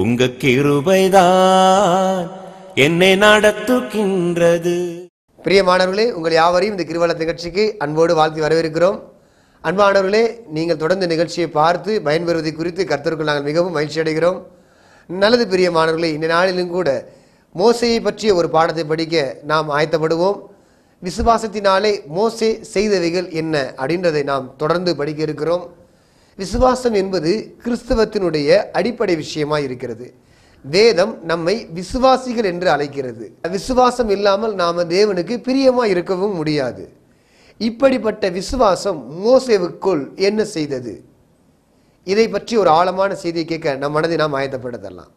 உங்கள் கிருபைதான் என்னை நடத்துகின்றது பிரியமானவர்களே உங்கள் யாவரையும் இந்த கிருவல நிகழ்ச்சிக்கு அன்போடு வாழ்த்து வரவேற்கிறோம் அன்பானவர்களே நீங்கள் தொடர்ந்து நிகழ்ச்சியை பார்த்து பயன்பெறுவதை குறித்து கருத்தருக்கு நாங்கள் மிகவும் மகிழ்ச்சி அடைகிறோம் நல்லது பிரியமானவர்களே இந்த நாளிலும் கூட மோசையை பற்றிய ஒரு பாடத்தை படிக்க நாம் ஆயத்தப்படுவோம் விசுவாசத்தினாலே மோசே செய்தவைகள் என்ன அப்படின்றதை நாம் தொடர்ந்து படிக்க இருக்கிறோம் விசுவாசம் என்பது கிறிஸ்தவத்தினுடைய அடிப்படை விஷயமா இருக்கிறது வேதம் நம்மை விசுவாசிகள் என்று அழைக்கிறது விசுவாசம் இல்லாமல் நாம் தேவனுக்கு பிரியமாக இருக்கவும் முடியாது இப்படிப்பட்ட விசுவாசம் மோசேவுக்குள் என்ன செய்தது இதை பற்றி ஒரு ஆழமான செய்தியை கேட்க நம் மனதை நாம் ஆயத்தப்படுத்தலாம்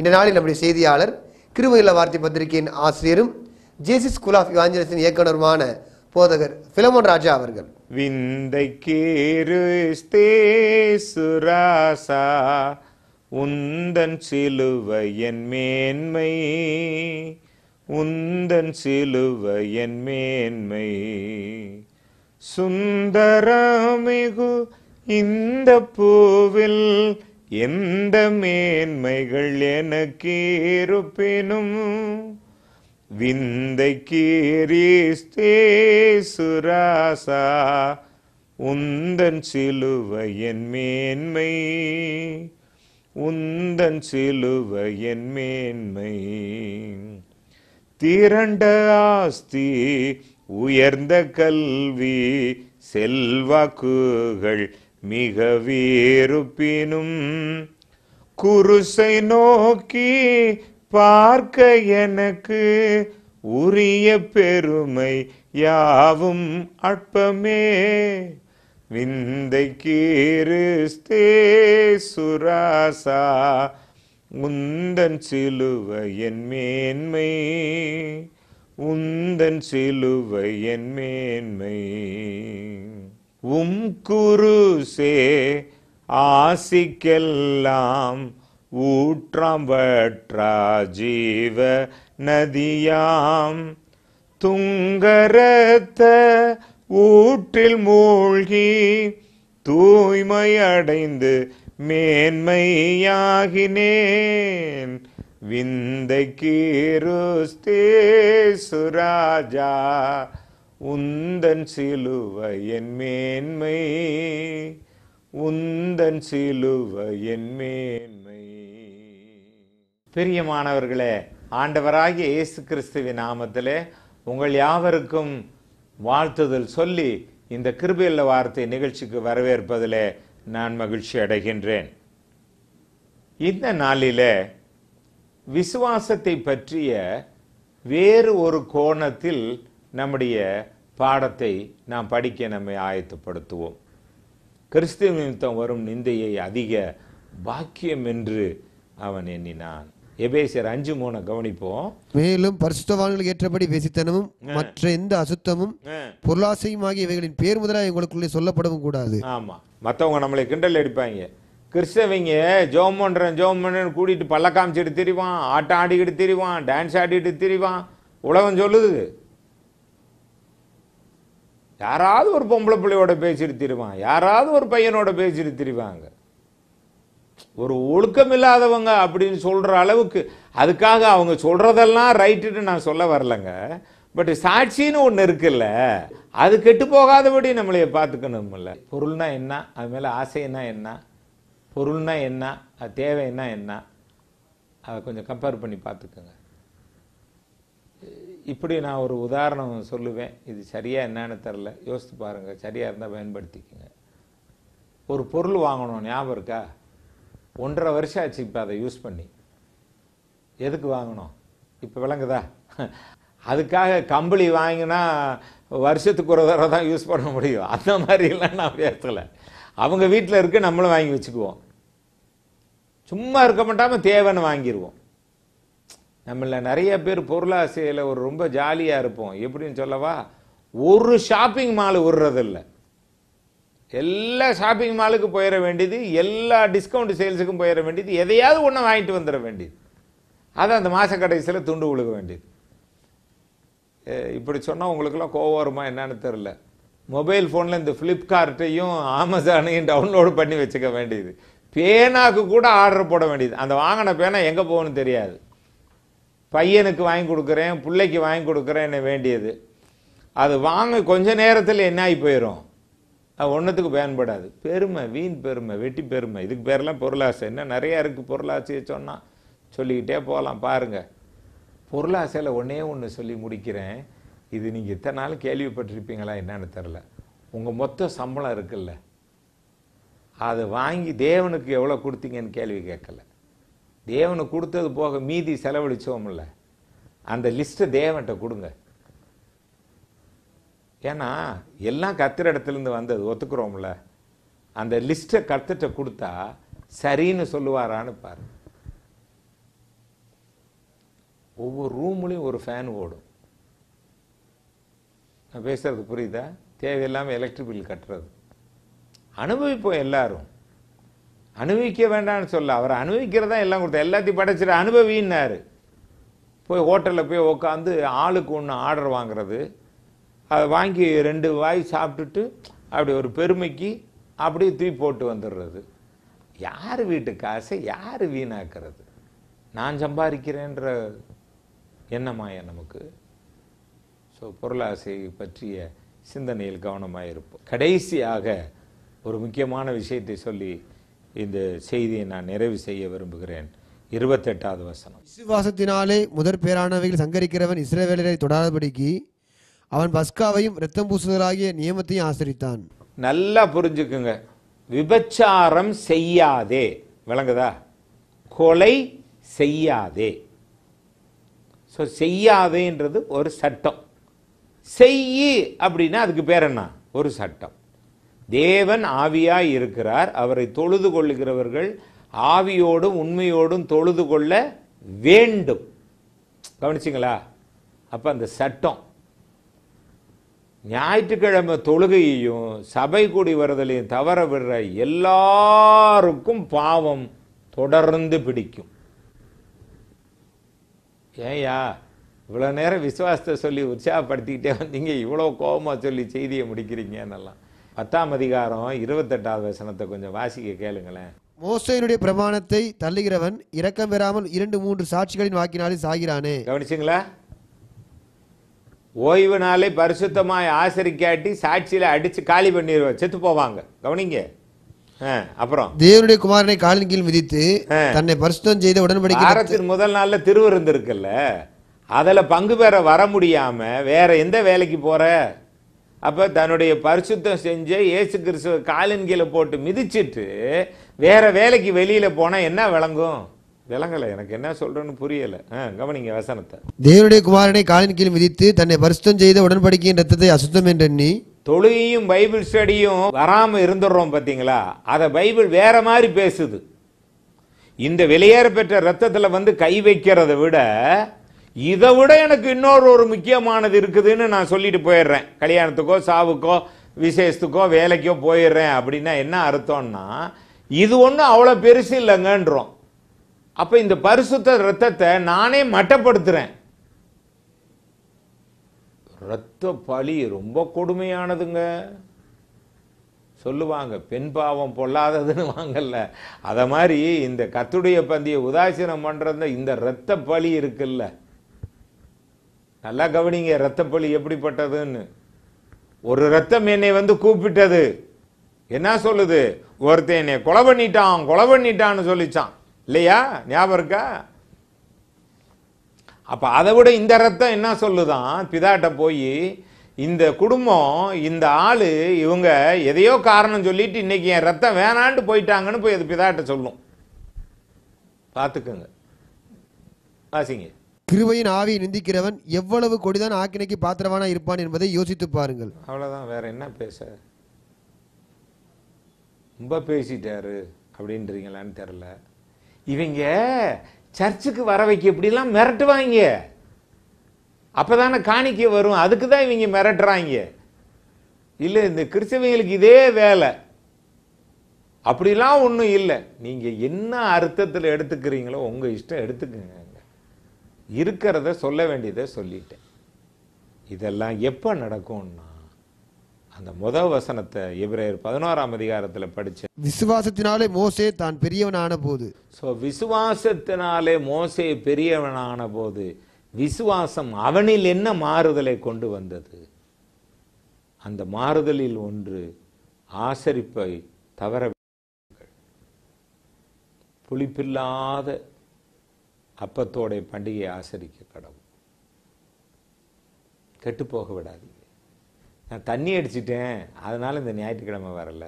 இந்த நாளில் நம்முடைய செய்தியாளர் கிருமயில வார்த்தை பத்திரிகையின் ஆசிரியரும் ஜேசி ஸ்கூல் ஆஃப் இவாஞ்சலிஸின் இயக்குனருமான போதகர் பிலமோன் ராஜா அவர்கள் விந்தைக்கேருஸ்தேசுராசா உந்தன் சிலுவையன் மேன்மை உந்தன் சிலுவையன் மேன்மை சுந்தரமிகு இந்த பூவில் எந்த மேன்மைகள் எனக்கு இருப்பினும் விந்தைக்கீரீஸ்தேசுராசா உந்தன் சிலுவையன் மேன்மை உந்தன் சிலுவையன் மேன்மை திரண்ட ஆஸ்தி உயர்ந்த கல்வி செல்வாக்குகள் மிக வேறுப்பினும் குருசை நோக்கி பார்க்க எனக்கு உரிய பெருமை யாவும் அற்பமே விந்தை கீருஸ்தே சுராசா உந்தன் சிலுவையன் மேன்மை உந்தன் சிலுவையன் மேன்மை உம் குருசே ஆசிக்கெல்லாம் ஊற்றாம் வற்றா ஜீவ நதியாம் துங்கரத்த ஊற்றில் மூழ்கி தூய்மையடைந்து மேன்மையாகினேன் விந்தை கீருஸ்தேசுராஜா உந்தன் சிலுவ என் மேன்மை உந்தன் சிலுவ என் மேன் பிரியமானவர்களே ஆண்டவராகிய இயேசு கிறிஸ்துவின் நாமத்தில் உங்கள் யாவருக்கும் வாழ்த்துதல் சொல்லி இந்த கிருபியல்ல வார்த்தை நிகழ்ச்சிக்கு வரவேற்பதில் நான் மகிழ்ச்சி அடைகின்றேன் இந்த நாளில் விசுவாசத்தை பற்றிய வேறு ஒரு கோணத்தில் நம்முடைய பாடத்தை நாம் படிக்க நம்மை ஆயத்தப்படுத்துவோம் கிறிஸ்துவ நிமித்தம் வரும் நிந்தையை அதிக பாக்கியம் என்று அவன் எண்ணினான் எபேசியர் அஞ்சு மூணு கவனிப்போம் மேலும் பரிசுத்தவான்களுக்கு ஏற்றபடி பேசித்தனமும் மற்ற எந்த அசுத்தமும் பொருளாசையும் ஆகிய இவைகளின் பேர் முதலாக எங்களுக்குள்ளே சொல்லப்படவும் கூடாது ஆமா மற்றவங்க நம்மளை கிண்டல் எடுப்பாங்க கிறிஸ்தவங்க ஜோம் பண்ற ஜோம் பண்ணு கூட்டிட்டு பல்ல காமிச்சிட்டு திரிவான் ஆட்டம் ஆடிக்கிட்டு திரிவான் டான்ஸ் ஆடிக்கிட்டு திரிவான் உலகம் சொல்லுது யாராவது ஒரு பொம்பளை பிள்ளையோட பேசிட்டு திரிவான் யாராவது ஒரு பையனோட பேசிட்டு திரிவாங்க ஒரு ஒழுக்கம் இல்லாதவங்க அப்படின்னு சொல்கிற அளவுக்கு அதுக்காக அவங்க சொல்கிறதெல்லாம் ரைட்டுன்னு நான் சொல்ல வரலங்க பட் சாட்சின்னு ஒன்று இருக்குல்ல அது கெட்டு போகாதபடி நம்மளைய பார்த்துக்கணும்ல பொருள்னா என்ன அது மேலே ஆசைனா என்ன பொருள்னா என்ன அது தேவைன்னா என்ன அதை கொஞ்சம் கம்பேர் பண்ணி பார்த்துக்கோங்க இப்படி நான் ஒரு உதாரணம் சொல்லுவேன் இது சரியாக என்னன்னு தெரில யோசித்து பாருங்கள் சரியாக இருந்தால் பயன்படுத்திக்கோங்க ஒரு பொருள் வாங்கணும் ஞாபகம் இருக்கா ஒன்றரை வருஷம் ஆச்சு இப்போ அதை யூஸ் பண்ணி எதுக்கு வாங்கினோம் இப்போ விளங்குதா அதுக்காக கம்பளி வாங்கினா வருஷத்துக்கு ஒரு தடவை தான் யூஸ் பண்ண முடியும் அந்த மாதிரிலாம் நான் பேசலை அவங்க வீட்டில் இருக்க நம்மளும் வாங்கி வச்சுக்குவோம் சும்மா இருக்க மாட்டாமல் தேவைன்னு வாங்கிடுவோம் நம்மள நிறைய பேர் பொருளாசையில் ஒரு ரொம்ப ஜாலியாக இருப்போம் எப்படின்னு சொல்லவா ஒரு ஷாப்பிங் மால் விடுறதில்லை எல்லா ஷாப்பிங் மாலுக்கு போயிட வேண்டியது எல்லா டிஸ்கவுண்ட் சேல்ஸுக்கும் போயிட வேண்டியது எதையாவது ஒன்று வாங்கிட்டு வந்துட வேண்டியது அது அந்த மாத கடைசியில் துண்டு விழுக வேண்டியது இப்படி சொன்னால் உங்களுக்கெல்லாம் கோவம் வருமா என்னன்னு தெரில மொபைல் ஃபோனில் இந்த ஃப்ளிப்கார்ட்டையும் அமேசானையும் டவுன்லோடு பண்ணி வச்சுக்க வேண்டியது பேனாக்கு கூட ஆர்டர் போட வேண்டியது அந்த வாங்கின பேனா எங்கே போகணும்னு தெரியாது பையனுக்கு வாங்கி கொடுக்குறேன் பிள்ளைக்கு வாங்கி கொடுக்குறேன்னு வேண்டியது அது வாங்க கொஞ்ச நேரத்தில் என்ன ஆகி போயிடும் அது ஒன்றத்துக்கு பயன்படாது பெருமை வீண் பெருமை வெட்டி பெருமை இதுக்கு பேரெல்லாம் பொருளாசை என்ன நிறையா இருக்குது பொருளாசையை சொன்னால் சொல்லிக்கிட்டே போகலாம் பாருங்கள் பொருளாசையில் ஒன்றே ஒன்று சொல்லி முடிக்கிறேன் இது நீங்கள் இத்தனை நாள் கேள்விப்பட்டிருப்பீங்களா என்னன்னு தெரில உங்கள் மொத்த சம்பளம் இருக்குல்ல அதை வாங்கி தேவனுக்கு எவ்வளோ கொடுத்தீங்கன்னு கேள்வி கேட்கல தேவனுக்கு கொடுத்தது போக மீதி செலவழித்தோம்ல அந்த லிஸ்ட்டை தேவன்கிட்ட கொடுங்க ஏன்னா எல்லாம் கத்துற இடத்துலேருந்து வந்தது ஒத்துக்கிறோம்ல அந்த லிஸ்ட்டை கத்துட்ட கொடுத்தா சரின்னு சொல்லுவாரான்னு பாரு ஒவ்வொரு ரூம்லேயும் ஒரு ஃபேன் ஓடும் நான் பேசுகிறது புரியுதா தேவையில்லாமல் எலக்ட்ரிக் பில் கட்டுறது அனுபவிப்போம் எல்லாரும் அனுபவிக்க வேண்டாம்னு சொல்ல அவர் அனுபவிக்கிறதா எல்லாம் கொடுத்தா எல்லாத்தையும் படைச்சிட அனுபவின்னாரு போய் ஹோட்டலில் போய் உட்காந்து ஆளுக்கு ஒன்று ஆர்டர் வாங்குறது அதை வாங்கி ரெண்டு வாய் சாப்பிட்டுட்டு அப்படி ஒரு பெருமைக்கு அப்படியே தூக்கி போட்டு வந்துடுறது யார் வீட்டு காசை யார் வீணாக்கிறது நான் சம்பாதிக்கிறேன்ற எண்ணமாயே நமக்கு ஸோ பொருளாசை பற்றிய சிந்தனையில் கவனமாக இருப்போம் கடைசியாக ஒரு முக்கியமான விஷயத்தை சொல்லி இந்த செய்தியை நான் நிறைவு செய்ய விரும்புகிறேன் இருபத்தெட்டாவது வசனம் விசுவாசத்தினாலே முதற் பேரானவையில் சங்கரிக்கிறவன் இஸ்ரேவேலரை தொடாதபடிக்கு அவன் பஸ்காவையும் ரத்தம் பூசுதலாகிய நியமத்தையும் ஆசிரித்தான் நல்லா புரிஞ்சுக்குங்க விபச்சாரம் செய்யாதே விளங்குதா கொலை செய்யாதே ஸோ செய்யாதேன்றது ஒரு சட்டம் செய்யி அப்படின்னா அதுக்கு பேர் என்ன ஒரு சட்டம் தேவன் ஆவியாய் இருக்கிறார் அவரை தொழுது கொள்ளுகிறவர்கள் ஆவியோடும் உண்மையோடும் தொழுது கொள்ள வேண்டும் கவனிச்சிங்களா அப்போ அந்த சட்டம் ஞாயிற்றுக்கிழமை தொழுகையையும் சபை கூடி வருதலையும் தவற விடுற எல்லாருக்கும் பாவம் தொடர்ந்து பிடிக்கும் ஏயா இவ்வளோ நேரம் விசுவாசத்தை சொல்லி உற்சாகப்படுத்திக்கிட்டே வந்தீங்க இவ்வளோ கோபமாக சொல்லி செய்தியை முடிக்கிறீங்கன்னெல்லாம் பத்தாம் அதிகாரம் இருபத்தெட்டாவது வசனத்தை கொஞ்சம் வாசிக்க கேளுங்களேன் மோசையினுடைய பிரமாணத்தை தள்ளுகிறவன் இரக்கம் பெறாமல் இரண்டு மூன்று சாட்சிகளின் வாக்கினாலே சாகிறானே கவனிச்சிங்களா ஓய்வு நாளை பரிசுத்தமாய் ஆசரிக்காட்டி சாட்சியில் அடித்து காலி பண்ணிடுவோம் செத்து போவாங்க கவனிங்க அப்புறம் தேவனுடைய குமாரனை காலின் கீழ் விதித்து தன்னை பரிசுத்தம் செய்த உடன்படிக்கை வாரத்தின் முதல் நாளில் திருவிருந்து இருக்குல்ல அதில் பங்கு பெற வர முடியாமல் வேற எந்த வேலைக்கு போகிற அப்போ தன்னுடைய பரிசுத்தம் செஞ்ச ஏசு கிறிஸ்துவ காலின் கீழே போட்டு மிதிச்சிட்டு வேற வேலைக்கு வெளியில் போனால் என்ன விளங்கும் விளங்கலை எனக்கு என்ன சொல்றேன்னு ஆ கவனிங்க வசனத்தை தேவனுடைய குமாரனை காலின் கீழ் விதித்து தன்னை பரிசுத்தம் செய்த உடன்படிக்கையின் ரத்தத்தை அசுத்தம் என்றெண்ணி தொழுகையும் பைபிள் ஸ்டடியும் வராமல் இருந்துடுறோம் பார்த்தீங்களா அதை பைபிள் வேற மாதிரி பேசுது இந்த வெளியேற பெற்ற ரத்தத்தில் வந்து கை வைக்கிறத விட இதை விட எனக்கு இன்னொரு ஒரு முக்கியமானது இருக்குதுன்னு நான் சொல்லிட்டு போயிடுறேன் கல்யாணத்துக்கோ சாவுக்கோ விசேஷத்துக்கோ வேலைக்கோ போயிடுறேன் அப்படின்னா என்ன அர்த்தம்னா இது ஒன்றும் அவ்வளோ பெருசு இல்லைங்கன்றோம் அப்போ இந்த பரிசுத்த ரத்தத்தை நானே மட்டப்படுத்துகிறேன் ரத்த பழி ரொம்ப கொடுமையானதுங்க சொல்லுவாங்க பெண் பாவம் பொல்லாததுன்னு வாங்கல்ல அதை மாதிரி இந்த கத்துடைய பந்தியை உதாசீனம் பண்ணுறது இந்த இரத்த பழி இருக்குல்ல நல்லா கவனிங்க இரத்த பழி எப்படிப்பட்டதுன்னு ஒரு ரத்தம் என்னை வந்து கூப்பிட்டது என்ன சொல்லுது ஒருத்தன் என்னை கொலை பண்ணிட்டான் கொலை பண்ணிட்டான்னு சொல்லிச்சான் இல்லையா ஞாபகம் இருக்கா அப்போ அதை விட இந்த ரத்தம் என்ன சொல்லுதான் பிதாட்ட போய் இந்த குடும்பம் இந்த ஆள் இவங்க எதையோ காரணம் சொல்லிட்டு இன்றைக்கி என் ரத்தம் வேணான்ட்டு போயிட்டாங்கன்னு போய் அது பிதாட்ட சொல்லும் பார்த்துக்குங்க வாசிங்க கிருவையின் ஆவி நிந்திக்கிறவன் எவ்வளவு கொடிதான் ஆக்கினைக்கு பாத்திரவானா இருப்பான் என்பதை யோசித்து பாருங்கள் அவ்வளோதான் வேற என்ன பேச ரொம்ப பேசிட்டாரு அப்படின்றீங்களான்னு தெரில இவங்க சர்ச்சுக்கு வர வைக்க இப்படிலாம் மிரட்டுவாங்க அப்போ தானே காணிக்க வரும் அதுக்கு தான் இவங்க மிரட்டுறாங்க இல்லை இந்த கிறிஸ்தவங்களுக்கு இதே வேலை அப்படிலாம் ஒன்றும் இல்லை நீங்கள் என்ன அர்த்தத்தில் எடுத்துக்கிறீங்களோ உங்கள் இஷ்டம் எடுத்துக்கங்க இருக்கிறத சொல்ல வேண்டியதை சொல்லிட்டேன் இதெல்லாம் எப்போ நடக்கும்னா அந்த முத வசனத்தை எபிரேயர் பதினோராம் அதிகாரத்தில் படித்தேன் விசுவாசத்தினாலே மோசே தான் பெரியவனான போது ஸோ விசுவாசத்தினாலே மோசே பெரியவனான போது விசுவாசம் அவனில் என்ன மாறுதலை கொண்டு வந்தது அந்த மாறுதலில் ஒன்று ஆசரிப்பை தவற புளிப்பில்லாத அப்பத்தோடைய பண்டிகையை ஆசரிக்க கடவுள் போக விடாது நான் தண்ணி அடிச்சிட்டேன் அதனால் இந்த ஞாயிற்றுக்கிழமை வரல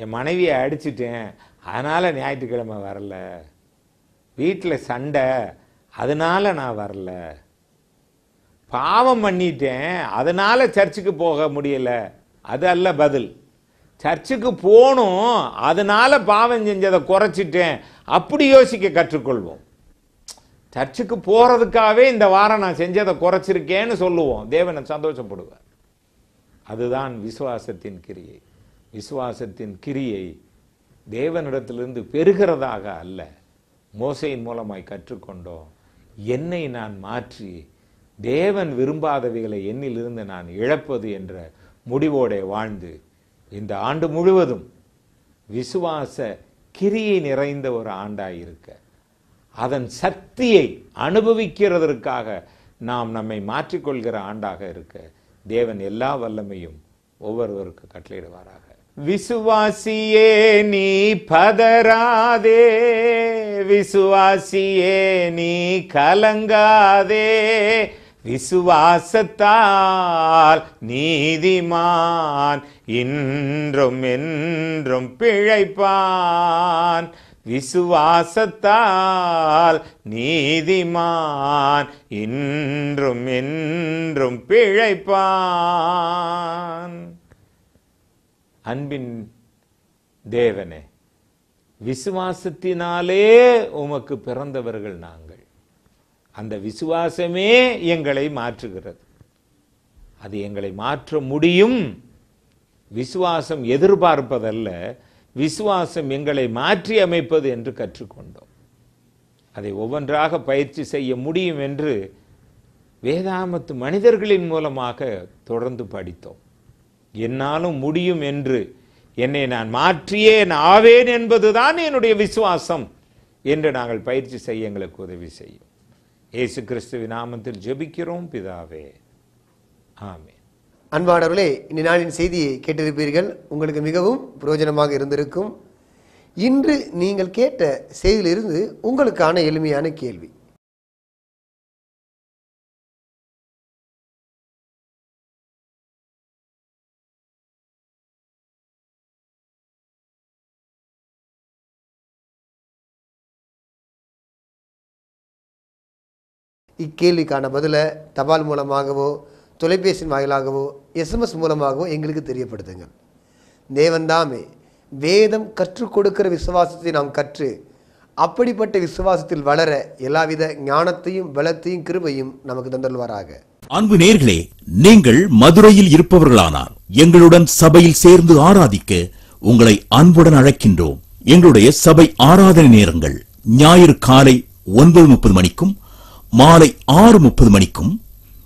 என் மனைவியை அடிச்சிட்டேன் அதனால் ஞாயிற்றுக்கிழமை வரல வீட்டில் சண்டை அதனால் நான் வரல பாவம் பண்ணிட்டேன் அதனால் சர்ச்சுக்கு போக முடியலை அது அல்ல பதில் சர்ச்சுக்கு போகணும் அதனால் பாவம் செஞ்சதை குறைச்சிட்டேன் அப்படி யோசிக்க கற்றுக்கொள்வோம் சர்ச்சுக்கு போகிறதுக்காகவே இந்த வாரம் நான் செஞ்சதை குறைச்சிருக்கேன்னு சொல்லுவோம் தேவனை சந்தோஷப்படுவார் அதுதான் விசுவாசத்தின் கிரியை விசுவாசத்தின் கிரியை தேவனிடத்திலிருந்து பெறுகிறதாக அல்ல மோசையின் மூலமாய் கற்றுக்கொண்டோம் என்னை நான் மாற்றி தேவன் விரும்பாதவைகளை என்னிலிருந்து நான் இழப்பது என்ற முடிவோடே வாழ்ந்து இந்த ஆண்டு முழுவதும் விசுவாச கிரியை நிறைந்த ஒரு ஆண்டாயிருக்க இருக்க அதன் சக்தியை அனுபவிக்கிறதற்காக நாம் நம்மை மாற்றிக்கொள்கிற ஆண்டாக இருக்க தேவன் எல்லா வல்லமையும் ஒவ்வொருவருக்கு கட்டளையிடுவாராக விசுவாசியே நீ பதராதே விசுவாசியே நீ கலங்காதே விசுவாசத்தால் நீதிமான் இன்றும் என்றும் பிழைப்பான் விசுவாசத்தால் நீதிமான் இன்றும் என்றும் பிழைப்பான் அன்பின் தேவனே விசுவாசத்தினாலே உமக்கு பிறந்தவர்கள் நாங்கள் அந்த விசுவாசமே எங்களை மாற்றுகிறது அது எங்களை மாற்ற முடியும் விசுவாசம் எதிர்பார்ப்பதல்ல விசுவாசம் எங்களை மாற்றி அமைப்பது என்று கற்றுக்கொண்டோம் அதை ஒவ்வொன்றாக பயிற்சி செய்ய முடியும் என்று வேதாமத்து மனிதர்களின் மூலமாக தொடர்ந்து படித்தோம் என்னாலும் முடியும் என்று என்னை நான் மாற்றியே ஆவேன் என்பதுதான் என்னுடைய விசுவாசம் என்று நாங்கள் பயிற்சி செய்ய எங்களுக்கு உதவி செய்யும் ஏசு கிறிஸ்துவின் நாமத்தில் ஜெபிக்கிறோம் பிதாவே ஆமே அன்பானவர்களே இந்த நாளின் செய்தியை கேட்டிருப்பீர்கள் உங்களுக்கு மிகவும் பிரயோஜனமாக இருந்திருக்கும் இன்று நீங்கள் கேட்ட செய்தியிலிருந்து உங்களுக்கான எளிமையான கேள்வி இக்கேள்விக்கான பதிலை தபால் மூலமாகவோ தொலைபேசியின் வாயிலாகவோ எஸ்எம்எஸ் மூலமாகவோ எங்களுக்கு தெரியப்படுத்துங்கள் தேவன்தாமே வேதம் கற்றுக் கொடுக்கிற விசுவாசத்தை நாம் கற்று அப்படிப்பட்ட விசுவாசத்தில் வளர எல்லாவித ஞானத்தையும் பலத்தையும் கிருபையும் நமக்கு தந்தல்வாராக அன்பு நேர்களே நீங்கள் மதுரையில் இருப்பவர்களானால் எங்களுடன் சபையில் சேர்ந்து ஆராதிக்க உங்களை அன்புடன் அழைக்கின்றோம் எங்களுடைய சபை ஆராதனை நேரங்கள் ஞாயிறு காலை ஒன்பது முப்பது மணிக்கும் மாலை ஆறு முப்பது மணிக்கும்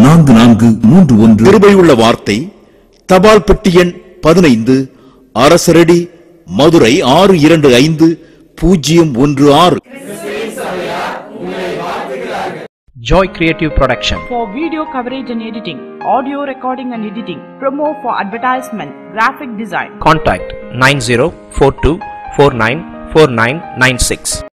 நான்கு நான்கு மூன்று ஒன்று திருவையுள்ள வார்த்தை தபால் பெட்டி எண் பதினைந்து அரசரடி மதுரை ஆறு இரண்டு ஐந்து பூஜ்ஜியம் ஒன்று ஆறு Joy creative production for video coverage and editing audio recording and editing promo for advertisement graphic design contact nine zero four two four nine four nine nine six